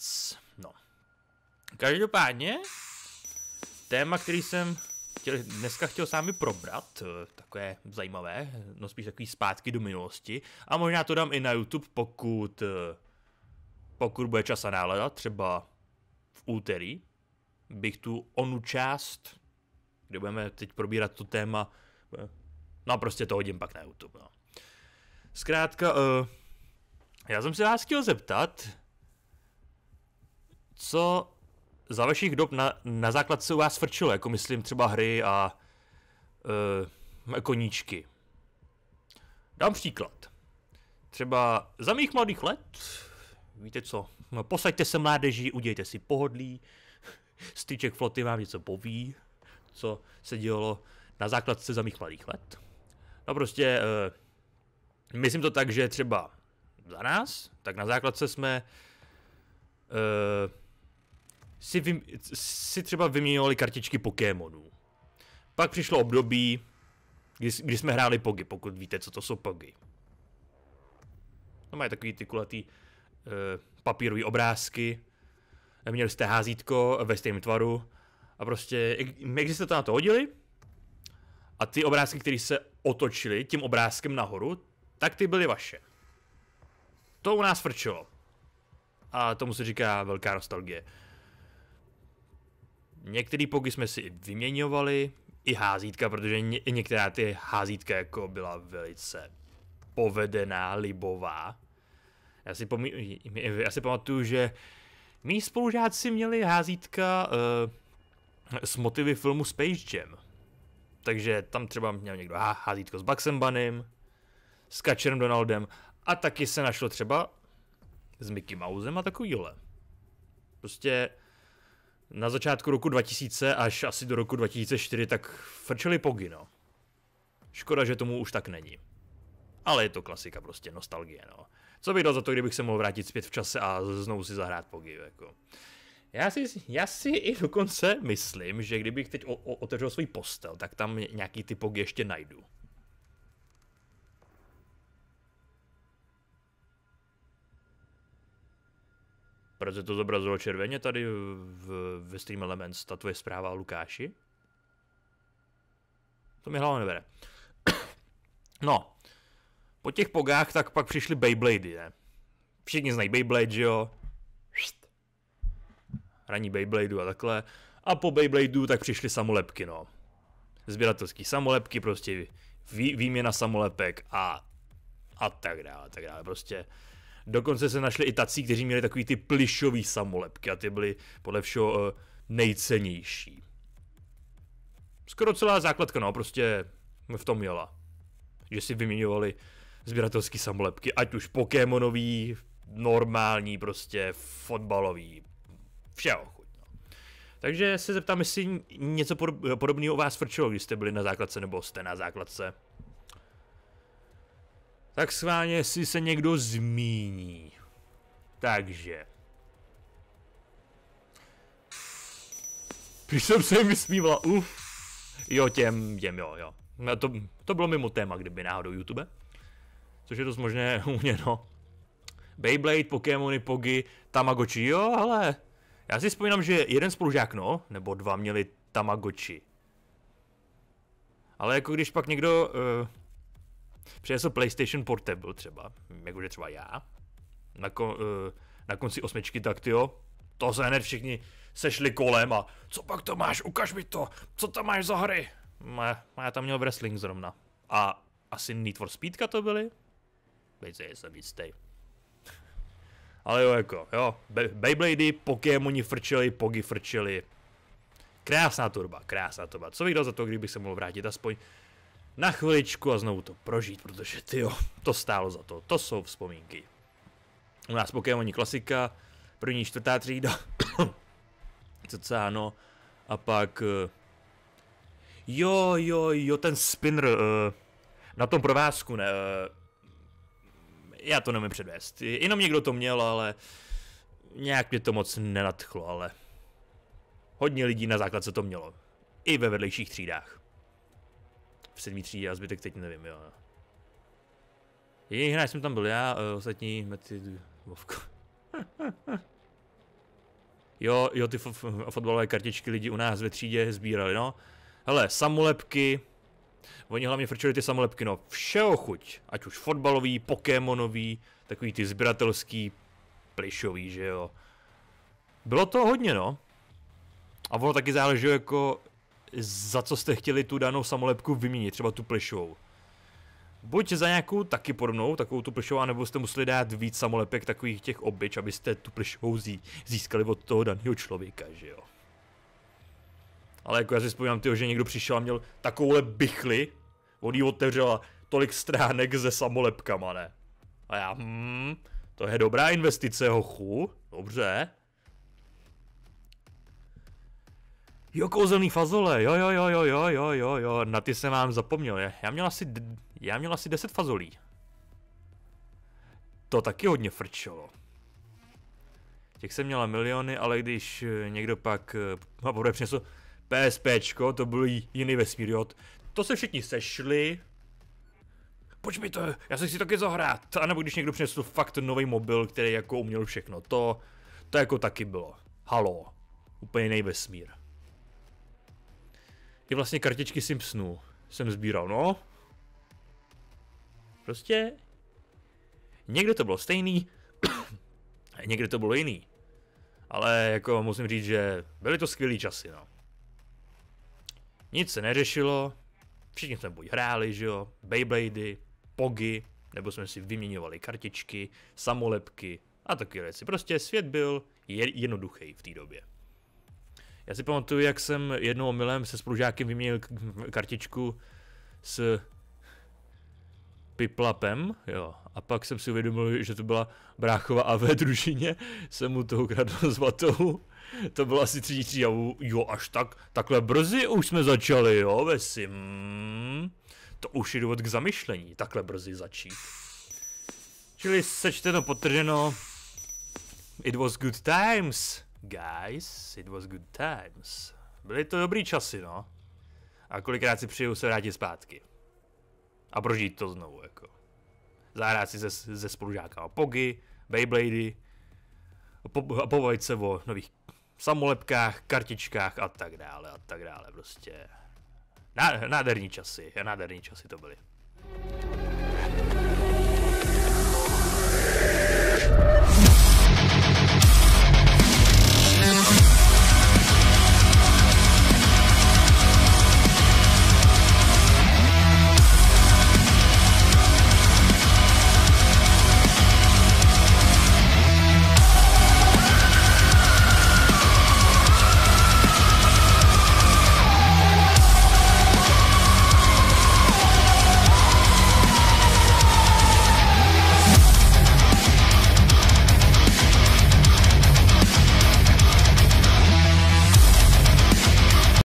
nic. No. Každopádně, téma, který jsem chtěl, dneska chtěl s vámi probrat, eh, takové zajímavé, no spíš takový zpátky do minulosti. A možná to dám i na YouTube, pokud, eh, pokud bude čas a nálada, třeba v úterý, bych tu onu část, kde budeme teď probírat to téma, eh, no a prostě to hodím pak na YouTube, no. Zkrátka, uh, já jsem se vás chtěl zeptat, co za vašich dob na, na se u vás frčilo, jako myslím třeba hry a e, eh, koníčky. Jako Dám příklad. Třeba za mých mladých let, víte co, no, posaďte se mládeží, udějte si pohodlí, styček floty vám něco poví, co se dělo na základce za mých mladých let. No prostě, e, myslím to tak, že třeba za nás, tak na základce jsme e, si, vy, si třeba vyměňovali kartičky Pokémonů. Pak přišlo období, kdy, kdy jsme hráli Pogy, pokud víte, co to jsou Pogy. No mají takový ty kulatý e, eh, papírový obrázky, měli jste házítko ve stejném tvaru a prostě, jak jste to na to hodili a ty obrázky, které se otočily tím obrázkem nahoru, tak ty byly vaše. To u nás frčelo. A tomu se říká velká nostalgie. Některé poky jsme si vyměňovali, i házítka, protože ně, některá ty házítka jako byla velice povedená, libová. Já si, pomí, já si pamatuju, že mý spolužáci měli házítka uh, s motivy filmu Space Jam. Takže tam třeba měl někdo házítko s Bugsem Bunnym, s Kačerem Donaldem a taky se našlo třeba s Mickey Mousem a takovýhle. Prostě na začátku roku 2000 až asi do roku 2004 tak frčeli pogy, no. Škoda, že tomu už tak není. Ale je to klasika prostě, nostalgie, no. Co bych dal za to, kdybych se mohl vrátit zpět v čase a znovu si zahrát pogy, jako. Já si, já si i dokonce myslím, že kdybych teď o, o, otevřel svůj postel, tak tam nějaký ty pogy ještě najdu. Proč se to zobrazilo červeně tady v, v Stream Elements, ta tvoje zpráva o Lukáši? To mi hlava nebere. No, po těch pogách tak pak přišly Beyblady, ne? Všichni znají Beyblade, že jo? Hraní Beybladu a takhle. A po Beybladu tak přišly samolepky, no. Zběratelský samolepky, prostě vý, výměna samolepek a a tak dále, tak dále. Prostě Dokonce se našli i tací, kteří měli takový ty plišový samolepky a ty byly podle všeho eh, nejcennější. Skoro celá základka, no, prostě v tom jela. Že si vyměňovali sběratelský samolepky, ať už pokémonový, normální, prostě fotbalový, všeho chuť. No. Takže se zeptám, jestli něco podobného u vás frčilo, když jste byli na základce nebo jste na základce. Tak schválně, jestli se někdo zmíní. Takže. Když jsem se jim vysmívala, uf. Jo, těm, těm, jo, jo. No, to, to bylo mimo téma, kdyby náhodou YouTube. Což je dost možné u mě, no. Beyblade, Pokémony, Pogi, Tamagotchi, jo, ale. Já si vzpomínám, že jeden spolužák, no, nebo dva měli Tamagotchi. Ale jako když pak někdo uh, Přinesl PlayStation Portable třeba, jakože třeba já, na, uh, na konci osmičky, tak ty jo, to se hned všichni sešli kolem a co pak to máš, ukaž mi to, co tam máš za hry? Má, já tam měl wrestling zrovna. A asi Need for Speedka to byly? se, jsem jistý. Ale jo, jako, jo, Be Beyblady, Pokémoni frčeli, Pogi frčeli. Krásná turba, krásná turba. Co bych dal za to, kdybych se mohl vrátit aspoň na chviličku a znovu to prožít, protože ty jo, to stálo za to, to jsou vzpomínky. U nás Pokémoní klasika, první čtvrtá třída, Co ano? a pak... Eh, jo, jo, jo, ten spinner eh, na tom provázku, ne... Eh, já to nemůžu předvést, jenom někdo to měl, ale nějak mě to moc nenadchlo, ale hodně lidí na základce to mělo. I ve vedlejších třídách sedmý třídě a zbytek teď nevím, jo. Jediný hráč jsem tam byl já, eh, ostatní mety... Vovko. jo, jo, ty fotbalové kartičky lidi u nás ve třídě sbírali, no. Hele, samolepky. Oni hlavně frčeli ty samolepky, no, všeho chuť. Ať už fotbalový, pokémonový, takový ty zbratelský, plišový, že jo. Bylo to hodně, no. A ono taky záleží jako, za co jste chtěli tu danou samolepku vyměnit, třeba tu plišovou. Buď za nějakou taky podobnou, takovou tu plišovou, anebo jste museli dát víc samolepek takových těch obyč, abyste tu plišovou získali od toho daného člověka, že jo. Ale jako já si vzpomínám, tyho, že někdo přišel a měl takovouhle bychli, on jí otevřela tolik stránek se samolepkama, ne? A já, hmm, to je dobrá investice, hochu, dobře. Jo, kouzelný fazole, jo, jo, jo, jo, jo, jo, jo, jo, na ty jsem vám zapomněl, je. já měl asi, já měl asi 10 fazolí. To taky hodně frčelo. Těch jsem měla miliony, ale když eh, někdo pak, eh, a bude přinesl PSPčko, to byl jiný vesmír, jo, to se všichni sešli. Pojď mi to, já se chci taky zahrát, a nebo když někdo přinesl fakt nový mobil, který jako uměl všechno, to, to jako taky bylo. Halo, úplně jiný vesmír ty vlastně kartičky Simpsonů jsem sbíral, no. Prostě. Někde to bylo stejný, někde to bylo jiný. Ale jako musím říct, že byly to skvělý časy, no. Nic se neřešilo, všichni jsme buď hráli, že jo, Beyblady, Pogy, nebo jsme si vyměňovali kartičky, samolepky a takové věci. Prostě svět byl jednoduchý v té době. Já si pamatuju, jak jsem jednou omylem se spolužákem vyměnil kartičku s Piplapem, jo. A pak jsem si uvědomil, že to byla bráchova a ve družině, jsem mu toho kradl zlatou. To bylo asi tři a jo, až tak, takhle brzy už jsme začali, jo, vesím. to už je důvod k zamyšlení, takhle brzy začít. Čili sečteno potrženo, it was good times. Guys, it was good times. Byly to dobrý časy, no. A kolikrát si přijdu se vrátit zpátky. A prožít to znovu, jako. Zahrát si se, se spolužákama Pogy, Beyblady, po, a se o nových samolepkách, kartičkách a tak dále, a tak dále, prostě. Nádherní časy, nádherní časy to byly.